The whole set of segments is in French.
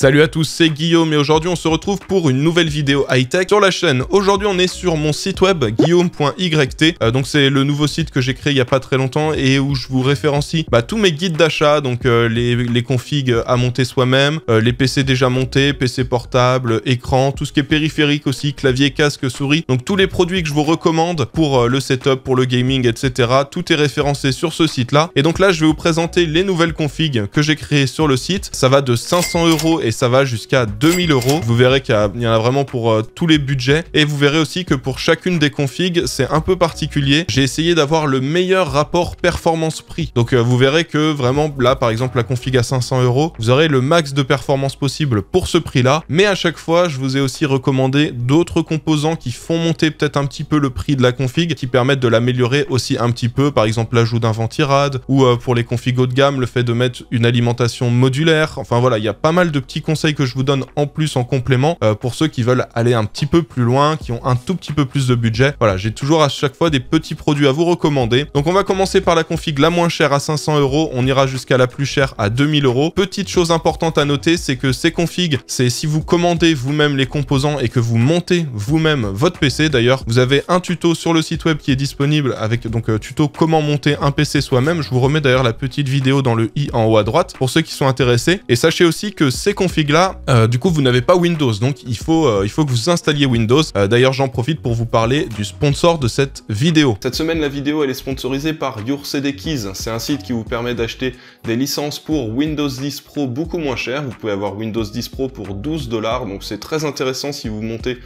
Salut à tous, c'est Guillaume et aujourd'hui on se retrouve pour une nouvelle vidéo high-tech sur la chaîne. Aujourd'hui on est sur mon site web guillaume.yt, euh, donc c'est le nouveau site que j'ai créé il n'y a pas très longtemps et où je vous référencie bah, tous mes guides d'achat, donc euh, les, configs à monter soi-même, euh, les PC déjà montés, PC portable, écran, tout ce qui est périphérique aussi, clavier, casque, souris, donc tous les produits que je vous recommande pour le setup, pour le gaming, etc. Tout est référencé sur ce site là. Et donc là je vais vous présenter les nouvelles configs que j'ai créées sur le site. Ça va de 500 euros et et ça va jusqu'à 2000 euros. Vous verrez qu'il y, en a vraiment pour euh, tous les budgets. Et vous verrez aussi que pour chacune des configs, c'est un peu particulier. J'ai essayé d'avoir le meilleur rapport performance-prix. Donc euh, vous verrez que vraiment, là par exemple, la config à 500 euros, vous aurez le max de performance possible pour ce prix-là. Mais à chaque fois, je vous ai aussi recommandé d'autres composants qui font monter peut-être un petit peu le prix de la config, qui permettent de l'améliorer aussi un petit peu. Par exemple, l'ajout d'un ventirad ou euh, pour les configs haut de gamme, le fait de mettre une alimentation modulaire. Enfin voilà, il y a pas mal de petits conseils que je vous donne en plus, en complément, euh, pour ceux qui veulent aller un petit peu plus loin, qui ont un tout petit peu plus de budget. Voilà, j'ai toujours à chaque fois des petits produits à vous recommander. Donc on va commencer par la config la moins chère à 500 euros, on ira jusqu'à la plus chère à 2000 euros. Petite chose importante à noter, c'est que ces configs, c'est si vous commandez vous-même les composants et que vous montez vous-même votre PC. D'ailleurs, vous avez un tuto sur le site web qui est disponible avec donc euh, tuto comment monter un PC soi-même. Je vous remets d'ailleurs la petite vidéo dans le i en haut à droite pour ceux qui sont intéressés. Et sachez aussi que ces configs là, euh, du coup vous n'avez pas Windows, donc il faut, euh, il faut que vous installiez Windows. Euh, d'ailleurs j'en profite pour vous parler du sponsor de cette vidéo. Cette semaine la vidéo elle est sponsorisée par Your CD Keys. C'est un site qui vous permet d'acheter des licences pour Windows 10 Pro beaucoup moins cher. Vous pouvez avoir Windows 10 Pro pour 12 dollars, donc c'est très intéressant si vous montez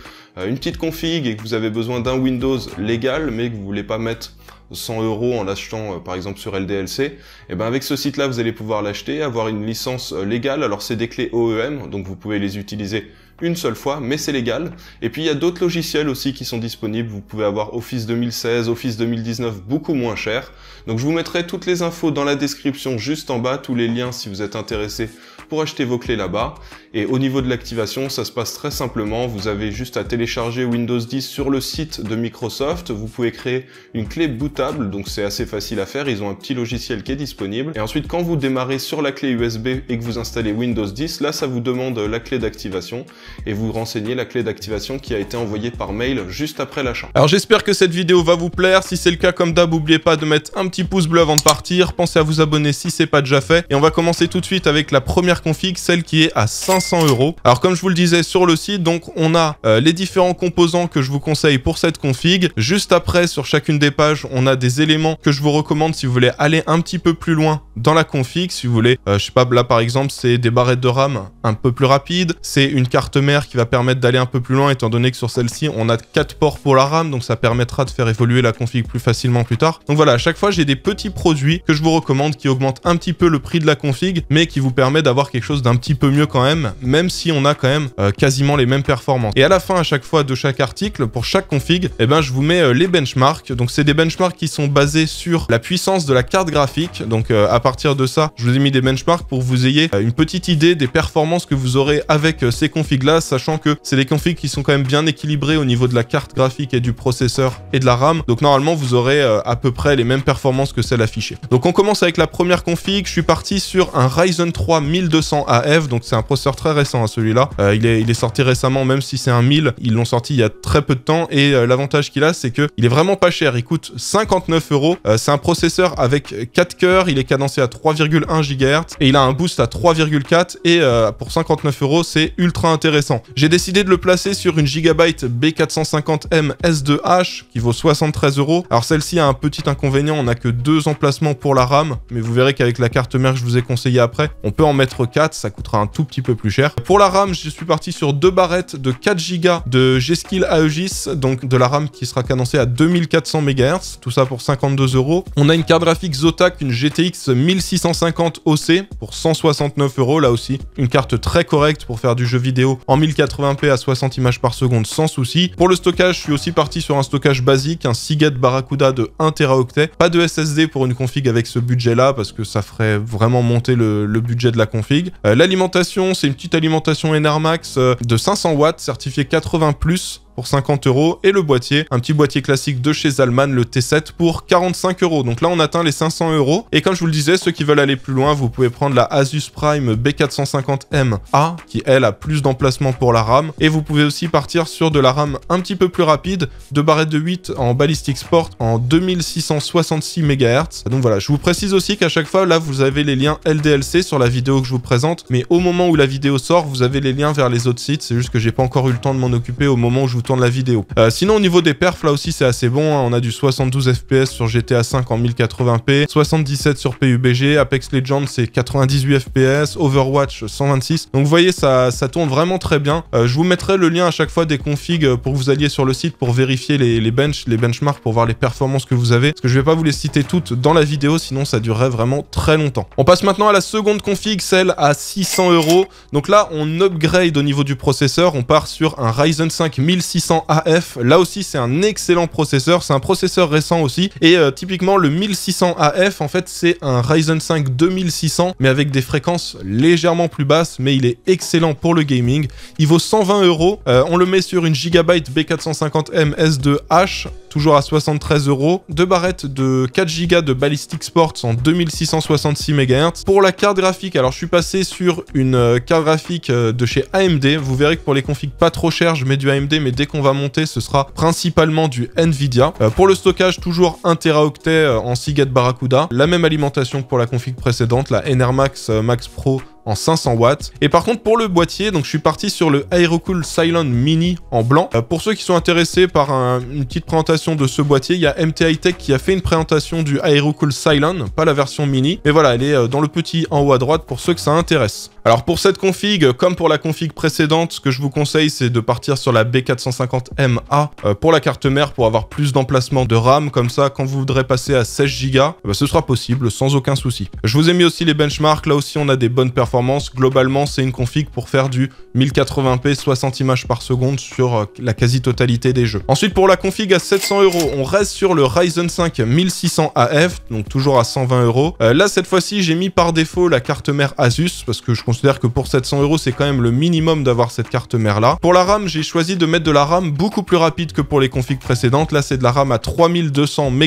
une petite config et que vous avez besoin d'un Windows légal mais que vous voulez pas mettre 100 euros en l'achetant euh, par exemple sur LDLC, et eh ben avec ce site-là, vous allez pouvoir l'acheter, avoir une licence euh, légale. Alors c'est des clés OEM, donc vous pouvez les utiliser une seule fois, mais c'est légal. Et puis il y a d'autres logiciels aussi qui sont disponibles. Vous pouvez avoir Office 2016, Office 2019 beaucoup moins cher. Donc je vous mettrai toutes les infos dans la description juste en bas, tous les liens si vous êtes intéressé pour acheter vos clés là-bas. Et au niveau de l'activation, ça se passe très simplement. Vous avez juste à télécharger Windows 10 sur le site de Microsoft. Vous pouvez créer une clé bootable, donc c'est assez facile à faire. Ils ont un petit logiciel qui est disponible. Et ensuite, quand vous démarrez sur la clé USB et que vous installez Windows 10, là, ça vous demande la clé d'activation et vous renseignez la clé d'activation qui a été envoyée par mail juste après l'achat. Alors j'espère que cette vidéo va vous plaire. Si c'est le cas, comme d'hab, n'oubliez pas de mettre un petit pouce bleu avant de partir. Pensez à vous abonner si ce n'est pas déjà fait. Et on va commencer tout de suite avec la première config, celle qui est à 500 euros. Alors comme je vous le disais sur le site, donc on a euh, les différents composants que je vous conseille pour cette config. Juste après, sur chacune des pages, on a des éléments que je vous recommande si vous voulez aller un petit peu plus loin dans la config. Si vous voulez, euh, je sais pas, là par exemple, c'est des barrettes de RAM un peu plus rapides, c'est une carte mère qui va permettre d'aller un peu plus loin, étant donné que sur celle-ci, on a 4 ports pour la RAM, donc ça permettra de faire évoluer la config plus facilement plus tard. Donc voilà, à chaque fois, j'ai des petits produits que je vous recommande qui augmentent un petit peu le prix de la config, mais qui vous permet d'avoir quelque chose d'un petit peu mieux quand même, même si on a quand même euh, quasiment les mêmes performances. Et à la fin, à chaque fois de chaque article, pour chaque config, et eh ben, je vous mets euh, les benchmarks. Donc c'est des benchmarks qui sont basés sur la puissance de la carte graphique. Donc euh, à partir de ça, je vous ai mis des benchmarks pour vous ayez une petite idée des performances que vous aurez avec ces configs sachant que c'est des configs qui sont quand même bien équilibrés au niveau de la carte graphique et du processeur et de la RAM. Donc normalement, vous aurez euh, à peu près les mêmes performances que celles affichées. Donc on commence avec la première config. Je suis parti sur un Ryzen 3 1200AF, donc c'est un processeur très récent à hein, celui-là. Euh, il, est, sorti récemment, même si c'est un 1000, ils l'ont sorti il y a très peu de temps. Et euh, l'avantage qu'il a, c'est que il est vraiment pas cher. Il coûte 59 euros. C'est un processeur avec 4 cœurs. Il est cadencé à 3,1 GHz et il a un boost à 3,4 et pour 59 euros, c'est ultra intéressant j'ai décidé de le placer sur une Gigabyte B450M S2H qui vaut 73 euros. Alors celle-ci a un petit inconvénient, on n'a que deux emplacements pour la RAM, mais vous verrez qu'avec la carte mère que je vous ai conseillé après, on peut en mettre 4, ça coûtera un tout petit peu plus cher. Pour la RAM, je suis parti sur deux barrettes de 4 Go de G-Skill Aegis, donc de la RAM qui sera cadencée à 2400 MHz, tout ça pour 52 euros. On a une carte graphique Zotac, une GTX 1650 OC pour 169 euros là aussi. Une carte très correcte pour faire du jeu vidéo en 1080p à 60 images par seconde sans souci. Pour le stockage, je suis aussi parti sur un stockage basique, un Seagate Barracuda de 1 Teraoctet. Pas de SSD pour une config avec ce budget-là, parce que ça ferait vraiment monter le, budget de la config. Euh, l'alimentation, c'est une petite alimentation Enermax euh, de 500 watts, certifiée 80+, pour 50 euros et le boîtier, un petit boîtier classique de chez Zalman, le T7 pour 45 euros. Donc là, on atteint les 500 euros. Et comme je vous le disais, ceux qui veulent aller plus loin, vous pouvez prendre la Asus Prime B450M A, qui elle a plus d'emplacement pour la RAM. Et vous pouvez aussi partir sur de la RAM un petit peu plus rapide, de barrettes de 8 en Ballistic Sport en 2666 MHz. Donc voilà, je vous précise aussi qu'à chaque fois, là, vous avez les liens LDLC sur la vidéo que je vous présente. Mais au moment où la vidéo sort, vous avez les liens vers les autres sites. C'est juste que j'ai pas encore eu le temps de m'en occuper au moment où je vous de la vidéo. Euh, sinon, au niveau des perfs, là aussi, c'est assez bon. Hein. On a du 72 FPS sur GTA 5 en 1080p, 77 sur PUBG, Apex Legends, c'est 98 FPS, Overwatch, 126. Donc, vous voyez, ça, ça tourne vraiment très bien. Euh, je vous mettrai le lien à chaque fois des configs euh, pour vous alliez sur le site pour vérifier les, les les benchmarks, pour voir les performances que vous avez. Parce que je vais pas vous les citer toutes dans la vidéo, sinon ça durerait vraiment très longtemps. On passe maintenant à la seconde config, celle à 600 euros. Donc là, on upgrade au niveau du processeur. On part sur un Ryzen 5 1600 1600AF. Là aussi, c'est un excellent processeur. C'est un processeur récent aussi. Et euh, typiquement, le 1600AF, en fait, c'est un Ryzen 5 2600, mais avec des fréquences légèrement plus basses. Mais il est excellent pour le gaming. Il vaut 120 euros. Euh, on le met sur une Gigabyte B450M S2H, toujours à 73 euros. Deux barrettes de 4 Go de Ballistic Sports en 2666 MHz. Pour la carte graphique, alors je suis passé sur une euh, carte graphique de chez AMD. Vous verrez que pour les configs pas trop chers, je mets du AMD, mais qu'on va monter, ce sera principalement du Nvidia. Euh, pour le stockage, toujours 1 teraoctet euh, en Seagate Barracuda. La même alimentation que pour la config précédente, la nr euh, Max Pro en 500 watts. Et par contre, pour le boîtier, donc je suis parti sur le Aerocool Silent Mini en blanc. pour ceux qui sont intéressés par une petite présentation de ce boîtier, il y a MTI Tech qui a fait une présentation du Aerocool Silent, pas la version mini. Mais voilà, elle est dans le petit en haut à droite pour ceux que ça intéresse. Alors pour cette config, comme pour la config précédente, ce que je vous conseille, c'est de partir sur la B450MA euh, pour la carte mère pour avoir plus d'emplacement de RAM. Comme ça, quand vous voudrez passer à 16 Go, eh ben, ce sera possible sans aucun souci. Je vous ai mis aussi les benchmarks. Là aussi, on a des bonnes performances. Globalement, c'est une config pour faire du 1080p 60 images par seconde sur euh, la quasi-totalité des jeux. Ensuite, pour la config à 700 euros, on reste sur le Ryzen 5 1600AF, donc toujours à 120 euros. Euh, là, cette fois-ci, j'ai mis par défaut la carte mère Asus parce que je dire que pour 700 euros, c'est quand même le minimum d'avoir cette carte mère là. Pour la RAM, j'ai choisi de mettre de la RAM beaucoup plus rapide que pour les configs précédentes. Là, c'est de la RAM à 3200 MHz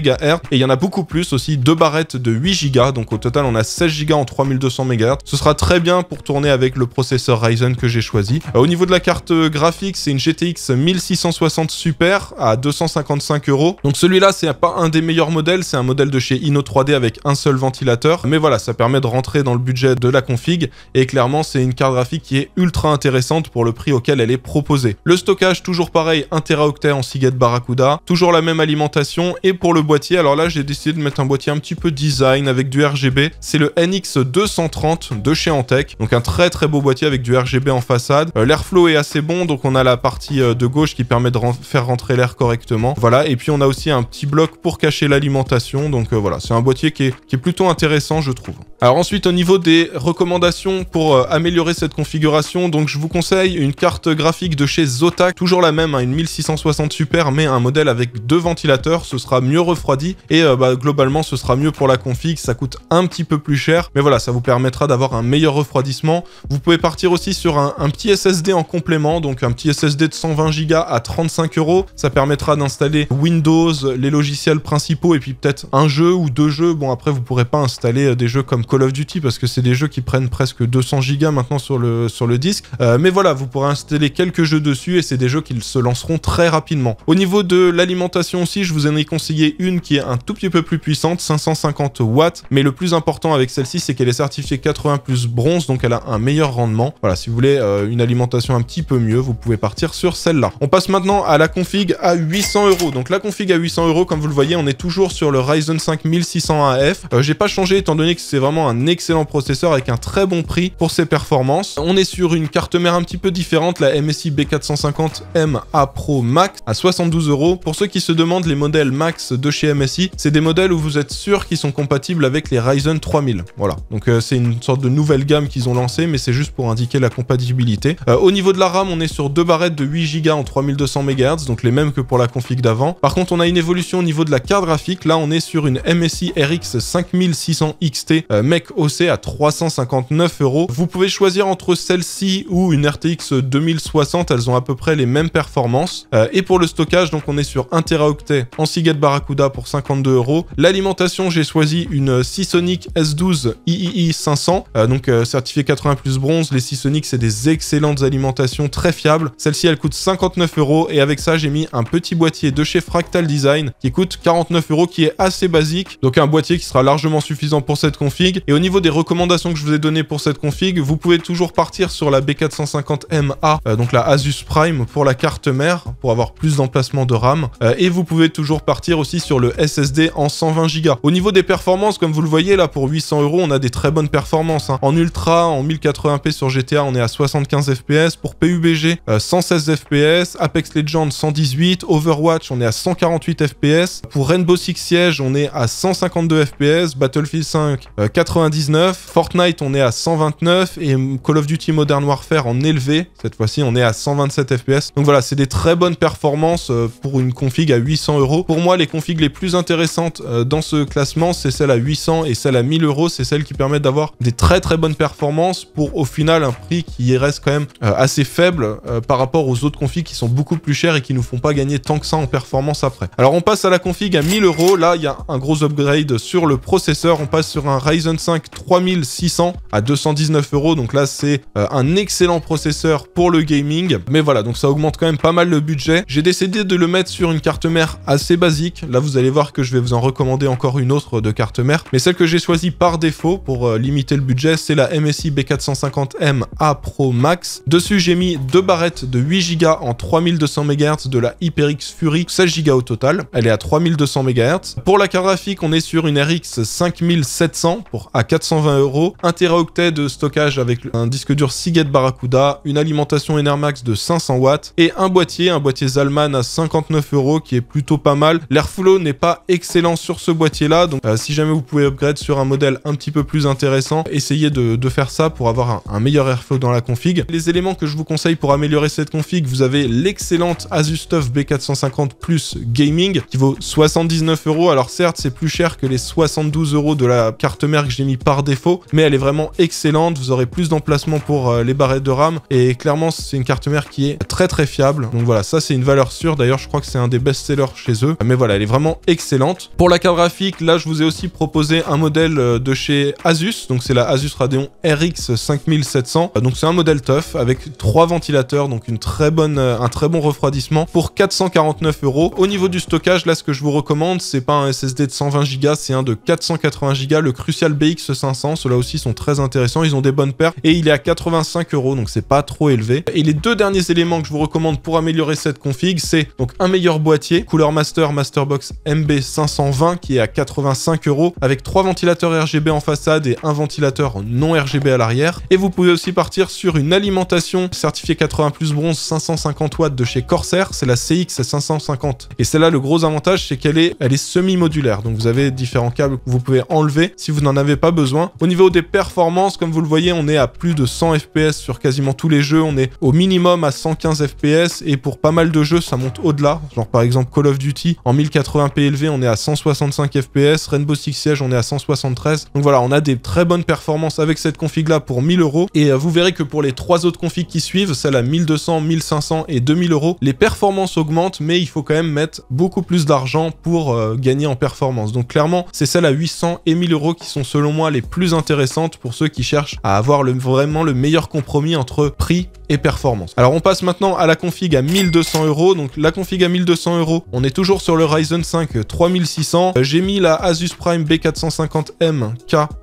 et il y en a beaucoup plus aussi, deux barrettes de 8 Go. Donc au total, on a 16 Go en 3200 MHz. Ce sera très bien pour tourner avec le processeur Ryzen que j'ai choisi. Euh, au niveau de la carte graphique, c'est une GTX 1660 Super à 255 euros. Donc celui-là, c'est pas un des meilleurs modèles, c'est un modèle de chez Inno 3D avec un seul ventilateur. Mais voilà, ça permet de rentrer dans le budget de la config et que clairement, c'est une carte graphique qui est ultra intéressante pour le prix auquel elle est proposée. Le stockage, toujours pareil, 1 teraoctet en Seagate Barracuda, toujours la même alimentation, et pour le boîtier, alors là, j'ai décidé de mettre un boîtier un petit peu design avec du RGB, c'est le NX230 de chez Antec, donc un très très beau boîtier avec du RGB en façade. Euh, l'air L'airflow est assez bon, donc on a la partie euh, de gauche qui permet de faire rentrer l'air correctement. Voilà, et puis on a aussi un petit bloc pour cacher l'alimentation, donc euh, voilà, c'est un boîtier qui est, qui est plutôt intéressant, je trouve. Alors ensuite, au niveau des recommandations pour euh, améliorer cette configuration. Donc je vous conseille une carte graphique de chez Zotac, toujours la même, hein, une 1660 Super, mais un modèle avec deux ventilateurs, ce sera mieux refroidi et euh, bah, globalement ce sera mieux pour la config, ça coûte un petit peu plus cher, mais voilà, ça vous permettra d'avoir un meilleur refroidissement. Vous pouvez partir aussi sur un, petit SSD en complément, donc un petit SSD de 120 Go à 35 euros, ça permettra d'installer Windows, les logiciels principaux et puis peut-être un jeu ou deux jeux. Bon après vous pourrez pas installer euh, des jeux comme Call of Duty parce que c'est des jeux qui prennent presque 200 giga maintenant sur le, sur le disque. Euh, mais voilà, vous pourrez installer quelques jeux dessus et c'est des jeux qui se lanceront très rapidement. Au niveau de l'alimentation aussi, je vous en ai conseillé une qui est un tout petit peu plus puissante, 550 watts. Mais le plus important avec celle-ci, c'est qu'elle est certifiée 80 plus bronze, donc elle a un meilleur rendement. Voilà, si vous voulez euh, une alimentation un petit peu mieux, vous pouvez partir sur celle-là. On passe maintenant à la config à 800 euros. Donc la config à 800 euros, comme vous le voyez, on est toujours sur le Ryzen 5600 AF. Euh, j'ai pas changé étant donné que c'est vraiment un excellent processeur avec un très bon prix pour ses performances. On est sur une carte mère un petit peu différente, la MSI B450M A Pro Max à 72 euros. Pour ceux qui se demandent, les modèles Max de chez MSI, c'est des modèles où vous êtes sûr qu'ils sont compatibles avec les Ryzen 3000. Voilà, donc euh, c'est une sorte de nouvelle gamme qu'ils ont lancée, mais c'est juste pour indiquer la compatibilité. Euh, au niveau de la RAM, on est sur deux barrettes de 8 Go en 3200 MHz, donc les mêmes que pour la config d'avant. Par contre, on a une évolution au niveau de la carte graphique. Là, on est sur une MSI RX 5600 XT euh, MEC OC à 359 euros vous pouvez choisir entre celle-ci ou une RTX 2060, elles ont à peu près les mêmes performances. Euh, et pour le stockage, donc on est sur 1 Teraoctet en Seagate Barracuda pour 52 euros. L'alimentation, j'ai choisi une Seasonic S12 III 500, donc euh, certifié 80 plus bronze. Les Seasonic, c'est des excellentes alimentations très fiables. Celle-ci, elle coûte 59 euros et avec ça, j'ai mis un petit boîtier de chez Fractal Design qui coûte 49 euros, qui est assez basique. Donc un boîtier qui sera largement suffisant pour cette config. Et au niveau des recommandations que je vous ai données pour cette config, vous pouvez toujours partir sur la B450MA, euh, donc la Asus Prime pour la carte mère, pour avoir plus d'emplacement de RAM. Euh, et vous pouvez toujours partir aussi sur le SSD en 120 Go. Au niveau des performances, comme vous le voyez là, pour 800 euros, on a des très bonnes performances. Hein. En ultra, en 1080p sur GTA, on est à 75 FPS. Pour PUBG, 116 FPS. Apex Legends, 118. Overwatch, on est à 148 FPS. Pour Rainbow Six Siege, on est à 152 FPS. Battlefield 5, 99. Euh, Fortnite, on est à 129 et Call of Duty Modern Warfare en élevé. Cette fois-ci, on est à 127 FPS. Donc voilà, c'est des très bonnes performances euh, pour une config à 800 euros. Pour moi, les configs les plus intéressantes euh, dans ce classement, c'est celle à 800 et celle à 1000 euros. C'est celle qui permet d'avoir des très très bonnes performances pour au final un prix qui reste quand même euh, assez faible par rapport aux autres configs qui sont beaucoup plus chers et qui nous font pas gagner tant que ça en performance après. Alors on passe à la config à 1000 euros. Là, il y a un gros upgrade sur le processeur. On passe sur un Ryzen 5 3600 à 219 euros. Donc là, c'est euh, un excellent processeur pour le gaming. Mais voilà, donc ça augmente quand même pas mal le budget. J'ai décidé de le mettre sur une carte mère assez basique. Là, vous allez voir que je vais vous en recommander encore une autre de carte mère. Mais celle que j'ai choisie par défaut pour euh, limiter le budget, c'est la MSI B450M A Pro Max. Dessus, j'ai mis deux barrettes de 8 Go en 3200 MHz de la HyperX Fury, 16 Go au total. Elle est à 3200 MHz. Pour la carte graphique, on est sur une RX 5700 pour à 420 euros. 1 teraoctet de stock avec un disque dur Seagate Barracuda, une alimentation Enermax de 500 watts et un boîtier, un boîtier Zalman à 59 euros qui est plutôt pas mal. L'airflow n'est pas excellent sur ce boîtier là, donc euh, si jamais vous pouvez upgrade sur un modèle un petit peu plus intéressant, essayez de, faire ça pour avoir un, meilleur airflow dans la config. Les éléments que je vous conseille pour améliorer cette config, vous avez l'excellente Asus B450 Plus Gaming qui vaut 79 euros. Alors certes, c'est plus cher que les 72 euros de la carte mère que j'ai mis par défaut, mais elle est vraiment excellente vous aurez plus d'emplacement pour euh, les barrettes de RAM. Et clairement, c'est une carte mère qui est très très fiable. Donc voilà, ça c'est une valeur sûre. D'ailleurs, je crois que c'est un des best-sellers chez eux. Mais voilà, elle est vraiment excellente. Pour la carte graphique, là, je vous ai aussi proposé un modèle euh, de chez Asus. Donc c'est la Asus Radeon RX 5700. Euh, donc c'est un modèle tough avec trois ventilateurs, donc une très bonne, un très bon refroidissement pour 449 euros. Au niveau du stockage, là, ce que je vous recommande, c'est pas un SSD de 120 Go, c'est un de 480 Go, le Crucial BX 500. Ceux-là aussi sont très intéressants. Ils ont des bonnes paires et il est à 85 euros donc c'est pas trop élevé. Et les deux derniers éléments que je vous recommande pour améliorer cette config, c'est donc un meilleur boîtier, couleur master Masterbox MB520 qui est à 85 euros avec trois ventilateurs RGB en façade et un ventilateur non RGB à l'arrière. Et vous pouvez aussi partir sur une alimentation certifiée 80 plus bronze 550 watts de chez Corsair, c'est la CX 550. Et c'est là le gros avantage, c'est qu'elle est, elle est semi-modulaire. Donc vous avez différents câbles que vous pouvez enlever si vous n'en avez pas besoin. Au niveau des performances, comme vous le voyez, voyez, on est à plus de 100 FPS sur quasiment tous les jeux. On est au minimum à 115 FPS et pour pas mal de jeux, ça monte au-delà. Genre par exemple Call of Duty en 1080p élevé, on est à 165 FPS. Rainbow Six Siege, on est à 173. Donc voilà, on a des très bonnes performances avec cette config là pour 1000 euros. Et euh, vous verrez que pour les trois autres configs qui suivent, celle à 1200, 1500 et 2000 euros, les performances augmentent, mais il faut quand même mettre beaucoup plus d'argent pour euh, gagner en performance. Donc clairement, c'est celle à 800 et 1000 euros qui sont selon moi les plus intéressantes pour ceux qui cherchent à avoir vraiment le meilleur compromis entre prix et performance. Alors on passe maintenant à la config à 1200 euros. Donc la config à 1200 euros, on est toujours sur le Ryzen 5 3600. Euh, euh, j'ai mis la Asus Prime B450MK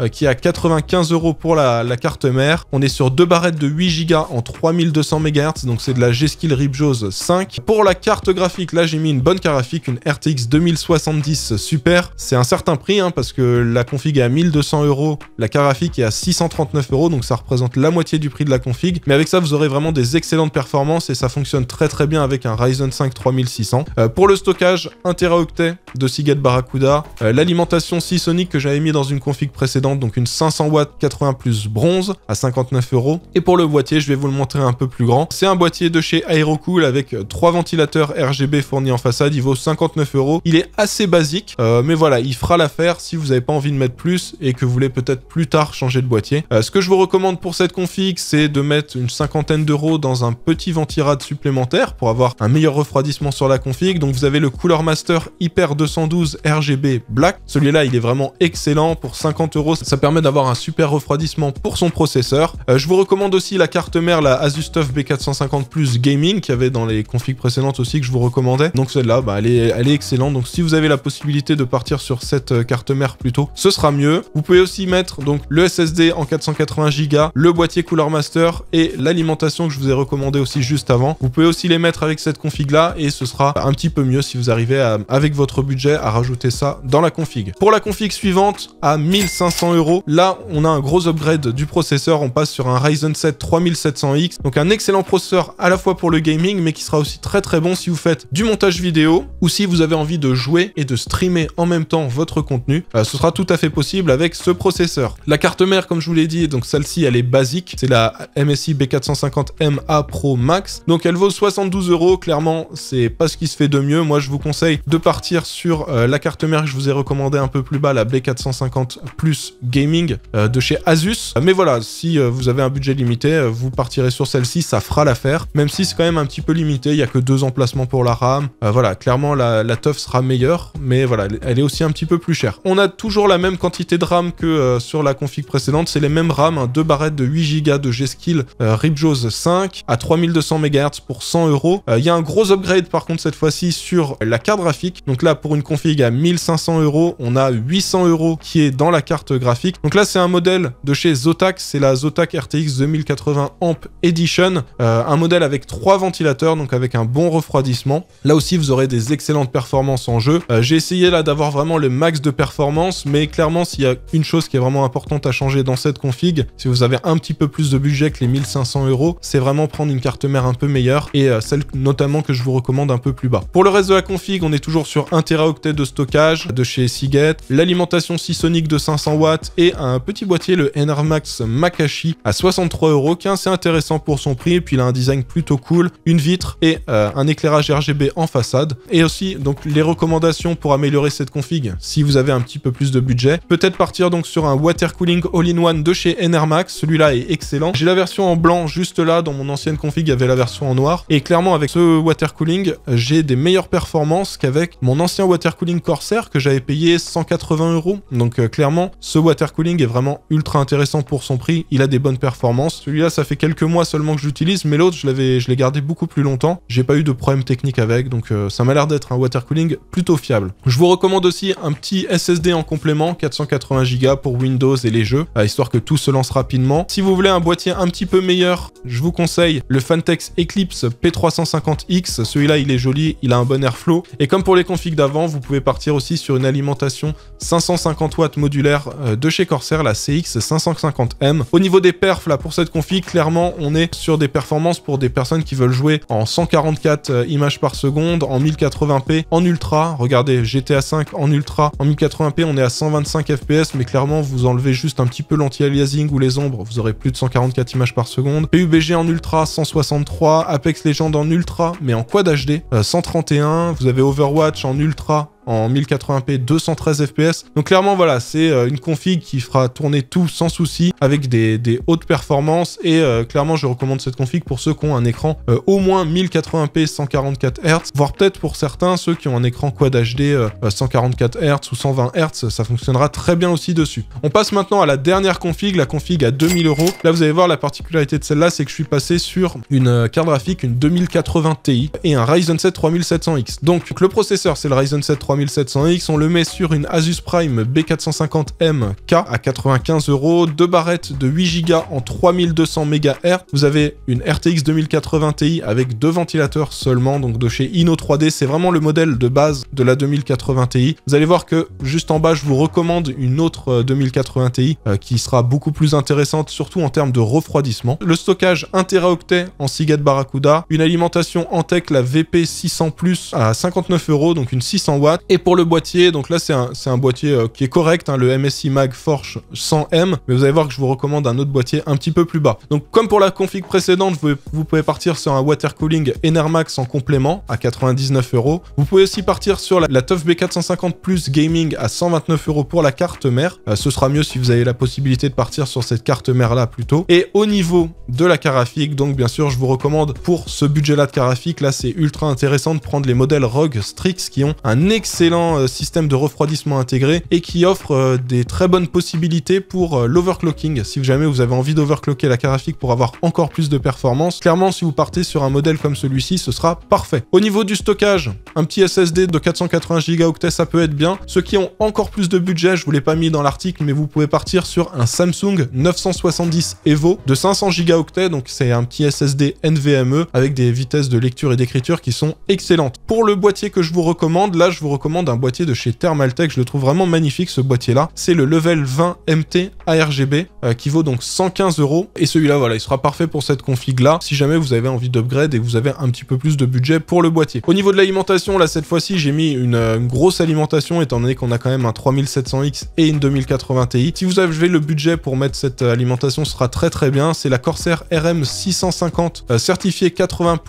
euh, qui est à 95 euros pour la, carte mère. On est sur deux barrettes de 8 Go en 3200 MHz. Donc c'est de la G-Skill Ripjaws 5. Pour la carte graphique, là j'ai mis une bonne carte une RTX 2070 Super. C'est un certain prix hein, parce que la config est à 1200 euros, la carte graphique est à 639 euros, donc ça représente la moitié du prix de la config. Mais avec ça, vous aurez vraiment des excellentes performances et ça fonctionne très très bien avec un Ryzen 5 3600. Euh, pour le stockage, 1 Teraoctet de Seagate Barracuda, euh, l'alimentation Seasonic que j'avais mis dans une config précédente, donc une 500 watts 80 plus bronze à 59 euros. Et pour le boîtier, je vais vous le montrer un peu plus grand. C'est un boîtier de chez Aerocool avec euh, trois ventilateurs RGB fournis en façade. Il vaut 59 euros. Il est assez basique, mais voilà, il fera l'affaire si vous n'avez pas envie de mettre plus et que vous voulez peut-être plus tard changer de boîtier. ce que je vous recommande pour cette config, c'est de mettre une cinquantaine d'euros dans un petit ventirad supplémentaire pour avoir un meilleur refroidissement sur la config. Donc vous avez le Cooler Master Hyper 212 RGB Black. Celui-là, il est vraiment excellent pour 50 euros. Ça permet d'avoir un super refroidissement pour son processeur. Euh, je vous recommande aussi la carte mère, la Asus B450 Plus Gaming, qui avait dans les configs précédentes aussi que je vous recommandais. Donc celle-là, bah, elle, est, elle est excellente. Donc si vous avez la possibilité de partir sur cette euh, carte mère plutôt, ce sera mieux. Vous pouvez aussi mettre donc le SSD en 440 giga Go, le boîtier Cooler Master et l'alimentation que je vous ai recommandé aussi juste avant. Vous pouvez aussi les mettre avec cette config là et ce sera un petit peu mieux si vous arrivez avec votre budget à rajouter ça dans la config. Pour la config suivante à 1500 euros, là on a un gros upgrade du processeur, on passe sur un Ryzen 7 3700X, donc un excellent processeur à la fois pour le gaming mais qui sera aussi très très bon si vous faites du montage vidéo ou si vous avez envie de jouer et de streamer en même temps votre contenu. Euh, ce sera tout à fait possible avec ce processeur. La carte mère comme je vous l'ai dit est donc celle-ci, elle est basique. C'est la MSI B450MA Pro Max. Donc elle vaut 72 euros. Clairement, c'est pas ce qui se fait de mieux. Moi, je vous conseille de partir sur euh, la carte mère que je vous ai recommandée un peu plus bas, la B450 Plus Gaming euh, de chez Asus. Mais voilà, si euh, vous avez un budget limité, vous partirez sur celle-ci, ça fera l'affaire. Même si c'est quand même un petit peu limité, il n'y a que deux emplacements pour la RAM. voilà, clairement, la, TUF sera meilleure, mais voilà, elle est aussi un petit peu plus chère. On a toujours la même quantité de RAM que sur la config précédente, c'est les mêmes RAM un 2 barrettes de 8 Go de G-Skill euh, Ripjaws 5 à 3200 MHz pour 100 euros. Euh, il y a un gros upgrade par contre cette fois-ci sur la carte graphique. Donc là, pour une config à 1500 euros, on a 800 euros qui est dans la carte graphique. Donc là, c'est un modèle de chez Zotac, c'est la Zotac RTX 2080 Amp Edition, euh, un modèle avec trois ventilateurs, donc avec un bon refroidissement. Là aussi, vous aurez des excellentes performances en jeu. J'ai essayé là d'avoir vraiment le max de performance, mais clairement, s'il y a une chose qui est vraiment importante à changer dans cette config, si vous avez un petit peu plus de budget que les 1500 euros, c'est vraiment prendre une carte mère un peu meilleure et euh, celle notamment que je vous recommande un peu plus bas. Pour le reste de la config, on est toujours sur 1 Teraoctet de stockage de chez Seagate, l'alimentation Seasonic de 500 watts et un petit boîtier, le Max Makashi à 63 euros, qui est assez intéressant pour son prix. Et puis il a un design plutôt cool, une vitre et euh, un éclairage RGB en façade. Et aussi, donc les recommandations pour améliorer cette config, si vous avez un petit peu plus de budget, peut-être partir donc sur un water cooling all-in-one de chez NR celui-là est excellent. J'ai la version en blanc juste là, dans mon ancienne config, il y avait la version en noir. Et clairement, avec ce water cooling, j'ai des meilleures performances qu'avec mon ancien water cooling Corsair que j'avais payé 180 euros. Donc euh, clairement, ce water cooling est vraiment ultra intéressant pour son prix. Il a des bonnes performances. Celui-là, ça fait quelques mois seulement que j'utilise, mais l'autre, je l'avais, je l'ai gardé beaucoup plus longtemps. J'ai pas eu de problème technique avec, donc euh, ça m'a l'air d'être un water cooling plutôt fiable. Je vous recommande aussi un petit SSD en complément, 480 Go pour Windows et les jeux, histoire que tout lance rapidement. Si vous voulez un boîtier un petit peu meilleur, je vous conseille le Fantex Eclipse P350X. Celui-là, il est joli, il a un bon airflow. Et comme pour les configs d'avant, vous pouvez partir aussi sur une alimentation 550 watts modulaire euh, de chez Corsair, la CX 550M. Au niveau des perfs, là, pour cette config, clairement, on est sur des performances pour des personnes qui veulent jouer en 144 euh, images par seconde, en 1080p, en ultra. Regardez, GTA 5 en ultra, en 1080p, on est à 125 fps, mais clairement, vous enlevez juste un petit peu l'anti-aliasing ou les ombres, vous aurez plus de 144 images par seconde. PUBG en ultra, 163. Apex Legends en ultra, mais en quad HD, 131. Euh, vous avez Overwatch en ultra, en 1080p 213 fps. Donc clairement voilà, c'est euh, une config qui fera tourner tout sans souci avec des, hautes performances et euh, clairement je recommande cette config pour ceux qui ont un écran euh, au moins 1080p 144 Hz, voire peut-être pour certains ceux qui ont un écran quad HD 144 Hz ou 120 Hz, ça fonctionnera très bien aussi dessus. On passe maintenant à la dernière config, la config à 2000 euros. Là vous allez voir la particularité de celle-là, c'est que je suis passé sur une carte graphique, une 2080 Ti et un Ryzen 7 3700X. Donc le processeur c'est le Ryzen 7 3700 3700X, on le met sur une Asus Prime B450M K à 95 euros, deux barrettes de 8 Go en 3200 MHz. Vous avez une RTX 2080 Ti avec deux ventilateurs seulement, donc de chez Inno 3D. C'est vraiment le modèle de base de la 2080 Ti. Vous allez voir que juste en bas, je vous recommande une autre 2080 euh, Ti euh, qui sera beaucoup plus intéressante, surtout en termes de refroidissement. Le stockage 1 Teraoctet en de Barracuda, une alimentation Antec la VP600 Plus à 59 euros, donc une 600 watts. Et pour le boîtier, donc là c'est un, un, boîtier euh, qui est correct, hein, le MSI Mag Forge 100M, mais vous allez voir que je vous recommande un autre boîtier un petit peu plus bas. Donc comme pour la config précédente, vous, pouvez partir sur un water cooling Enermax en complément à 99 euros. Vous pouvez aussi partir sur la, la B450 Plus Gaming à 129 euros pour la carte mère. Euh, ce sera mieux si vous avez la possibilité de partir sur cette carte mère là plutôt. Et au niveau de la carafique, donc bien sûr je vous recommande pour ce budget là de carafique, là c'est ultra intéressant de prendre les modèles ROG Strix qui ont un excellent excellent euh, système de refroidissement intégré et qui offre euh, des très bonnes possibilités pour euh, l'overclocking. Si jamais vous avez envie d'overclocker la carte pour avoir encore plus de performance, clairement si vous partez sur un modèle comme celui-ci, ce sera parfait. Au niveau du stockage, un petit SSD de 480 Go ça peut être bien. Ceux qui ont encore plus de budget, je vous l'ai pas mis dans l'article, mais vous pouvez partir sur un Samsung 970 Evo de 500 Go donc c'est un petit SSD NVMe avec des vitesses de lecture et d'écriture qui sont excellentes. Pour le boîtier que je vous recommande, là je vous recommande d'un un boîtier de chez Thermaltech. Je le trouve vraiment magnifique ce boîtier-là. C'est le Level 20 MT ARGB euh, qui vaut donc 115 euros. Et celui-là, voilà, il sera parfait pour cette config-là si jamais vous avez envie d'upgrade et vous avez un petit peu plus de budget pour le boîtier. Au niveau de l'alimentation, là, cette fois-ci, j'ai mis une, euh, grosse alimentation étant donné qu'on a quand même un 3700X et une 2080 Ti. Si vous avez le budget pour mettre cette euh, alimentation, sera très très bien. C'est la Corsair RM 650 certifié certifiée 80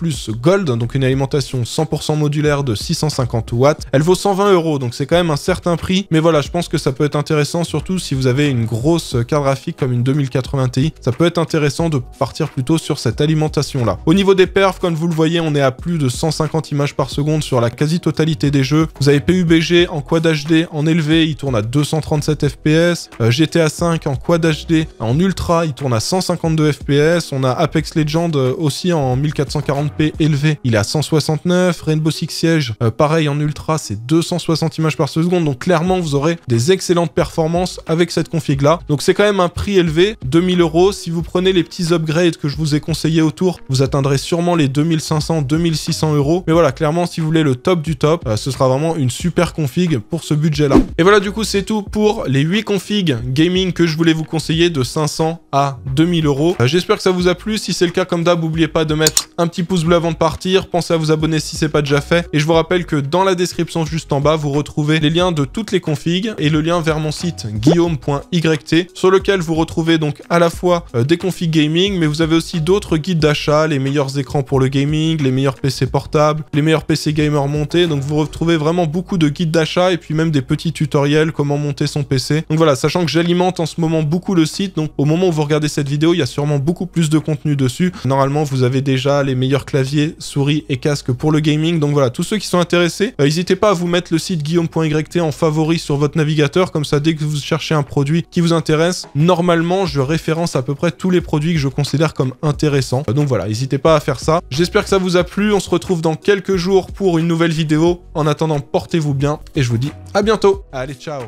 Gold, donc une alimentation 100% modulaire de 650 watts. Elle vaut 120 euros, donc c'est quand même un certain prix. Mais voilà, je pense que ça peut être intéressant, surtout si vous avez une grosse carte graphique comme une 2080 Ti. Ça peut être intéressant de partir plutôt sur cette alimentation-là. Au niveau des perfs, comme vous le voyez, on est à plus de 150 images par seconde sur la quasi-totalité des jeux. Vous avez PUBG en Quad HD en élevé, il tourne à 237 FPS. GTA 5 en Quad HD en Ultra, il tourne à 152 FPS. On a Apex Legends euh, aussi en 1440p élevé, il est à 169. Rainbow Six Siege, euh, pareil en Ultra, c'est deux. 260 images par seconde. Donc clairement, vous aurez des excellentes performances avec cette config là. Donc c'est quand même un prix élevé, 2000 euros. Si vous prenez les petits upgrades que je vous ai conseillé autour, vous atteindrez sûrement les 2500, 2600 euros. Mais voilà, clairement, si vous voulez le top du top, euh, ce sera vraiment une super config pour ce budget là. Et voilà, du coup, c'est tout pour les 8 configs gaming que je voulais vous conseiller de 500 à 2000 euros. Euh, j'espère que ça vous a plu. Si c'est le cas, comme d'hab, n'oubliez pas de mettre un petit pouce bleu avant de partir. Pensez à vous abonner si ce c'est pas déjà fait. Et je vous rappelle que dans la description juste en bas, vous retrouvez les liens de toutes les configs et le lien vers mon site guillaume.yt sur lequel vous retrouvez donc à la fois euh, des configs gaming, mais vous avez aussi d'autres guides d'achat, les meilleurs écrans pour le gaming, les meilleurs PC portables, les meilleurs PC gamer montés. Donc vous retrouvez vraiment beaucoup de guides d'achat et puis même des petits tutoriels comment monter son PC. Donc voilà, sachant que j'alimente en ce moment beaucoup le site, donc au moment où vous regardez cette vidéo, il y a sûrement beaucoup plus de contenu dessus. Normalement, vous avez déjà les meilleurs claviers, souris et casques pour le gaming. Donc voilà, tous ceux qui sont intéressés, euh, n'hésitez pas à vous vous mettre le site guillaume.yt en favori sur votre navigateur, comme ça dès que vous cherchez un produit qui vous intéresse, normalement je référence à peu près tous les produits que je considère comme intéressants. Euh, donc voilà, n'hésitez pas à faire ça. J'espère que ça vous a plu, on se retrouve dans quelques jours pour une nouvelle vidéo. En attendant, portez-vous bien et je vous dis à bientôt. Allez, ciao